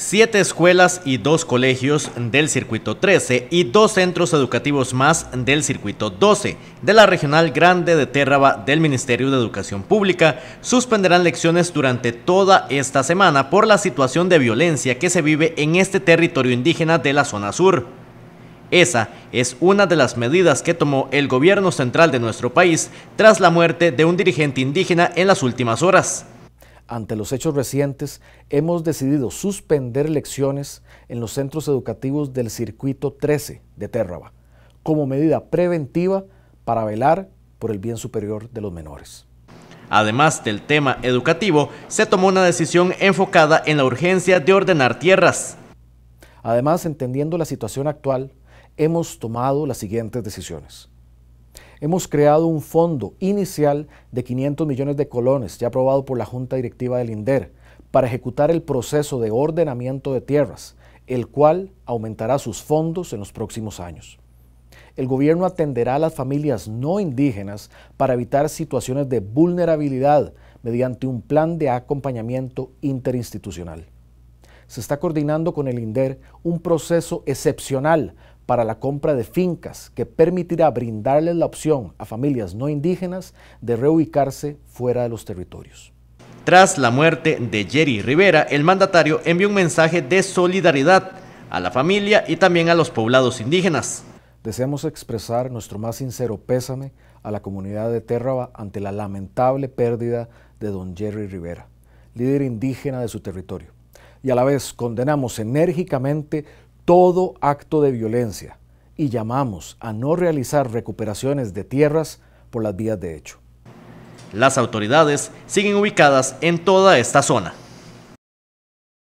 Siete escuelas y dos colegios del circuito 13 y dos centros educativos más del circuito 12 de la Regional Grande de Térraba del Ministerio de Educación Pública suspenderán lecciones durante toda esta semana por la situación de violencia que se vive en este territorio indígena de la zona sur. Esa es una de las medidas que tomó el gobierno central de nuestro país tras la muerte de un dirigente indígena en las últimas horas ante los hechos recientes, hemos decidido suspender lecciones en los centros educativos del Circuito 13 de Térraba, como medida preventiva para velar por el bien superior de los menores. Además del tema educativo, se tomó una decisión enfocada en la urgencia de ordenar tierras. Además, entendiendo la situación actual, hemos tomado las siguientes decisiones. Hemos creado un fondo inicial de 500 millones de colones, ya aprobado por la Junta Directiva del INDER, para ejecutar el proceso de ordenamiento de tierras, el cual aumentará sus fondos en los próximos años. El gobierno atenderá a las familias no indígenas para evitar situaciones de vulnerabilidad mediante un plan de acompañamiento interinstitucional. Se está coordinando con el INDER un proceso excepcional para la compra de fincas que permitirá brindarles la opción a familias no indígenas de reubicarse fuera de los territorios. Tras la muerte de Jerry Rivera, el mandatario envió un mensaje de solidaridad a la familia y también a los poblados indígenas. Deseamos expresar nuestro más sincero pésame a la comunidad de Terraba ante la lamentable pérdida de don Jerry Rivera, líder indígena de su territorio. Y a la vez condenamos enérgicamente todo acto de violencia y llamamos a no realizar recuperaciones de tierras por las vías de hecho. Las autoridades siguen ubicadas en toda esta zona.